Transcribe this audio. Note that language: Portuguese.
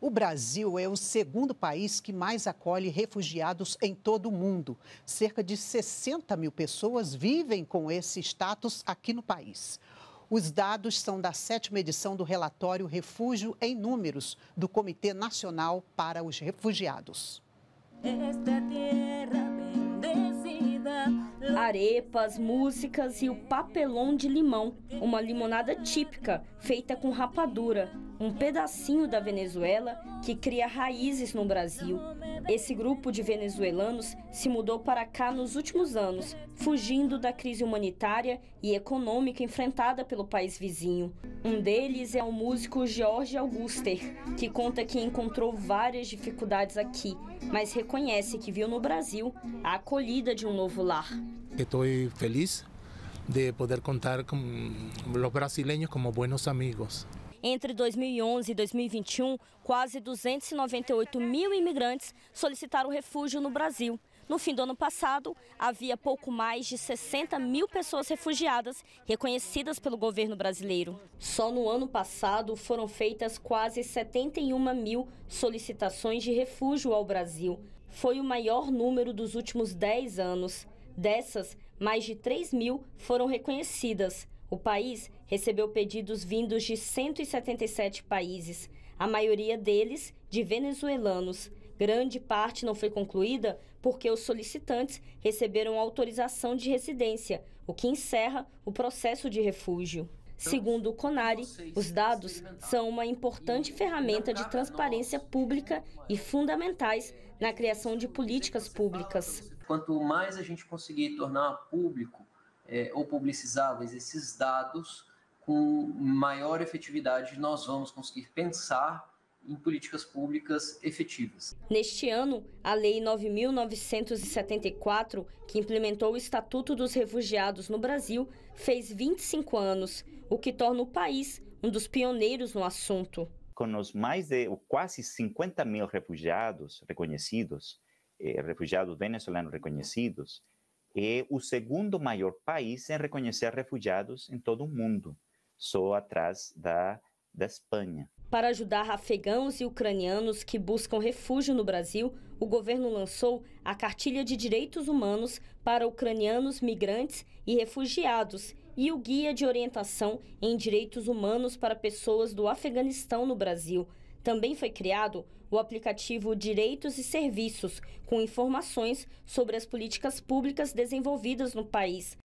O Brasil é o segundo país que mais acolhe refugiados em todo o mundo. Cerca de 60 mil pessoas vivem com esse status aqui no país. Os dados são da sétima edição do relatório Refúgio em Números, do Comitê Nacional para os Refugiados. Esta terra arepas, músicas e o papelão de limão, uma limonada típica feita com rapadura, um pedacinho da Venezuela que cria raízes no Brasil. Esse grupo de venezuelanos se mudou para cá nos últimos anos, fugindo da crise humanitária e econômica enfrentada pelo país vizinho. Um deles é o músico Jorge Auguster, que conta que encontrou várias dificuldades aqui, mas reconhece que viu no Brasil a acolhida de um novo lar. Estou feliz de poder contar com os brasileiros como bons amigos. Entre 2011 e 2021, quase 298 mil imigrantes solicitaram refúgio no Brasil. No fim do ano passado, havia pouco mais de 60 mil pessoas refugiadas reconhecidas pelo governo brasileiro. Só no ano passado foram feitas quase 71 mil solicitações de refúgio ao Brasil. Foi o maior número dos últimos 10 anos. Dessas, mais de 3 mil foram reconhecidas. O país recebeu pedidos vindos de 177 países, a maioria deles de venezuelanos. Grande parte não foi concluída porque os solicitantes receberam autorização de residência, o que encerra o processo de refúgio. Segundo o Conari, os dados são uma importante ferramenta de transparência pública e fundamentais na criação de políticas públicas. Quanto mais a gente conseguir tornar público é, ou publicizáveis esses dados, com maior efetividade nós vamos conseguir pensar em políticas públicas efetivas. Neste ano, a Lei 9.974, que implementou o Estatuto dos Refugiados no Brasil, fez 25 anos, o que torna o país um dos pioneiros no assunto. Com os mais de quase 50 mil refugiados reconhecidos, eh, refugiados venezuelanos reconhecidos, é o segundo maior país em reconhecer refugiados em todo o mundo, só atrás da, da Espanha. Para ajudar afegãos e ucranianos que buscam refúgio no Brasil, o governo lançou a Cartilha de Direitos Humanos para Ucranianos Migrantes e Refugiados e o Guia de Orientação em Direitos Humanos para Pessoas do Afeganistão no Brasil. Também foi criado o aplicativo Direitos e Serviços, com informações sobre as políticas públicas desenvolvidas no país,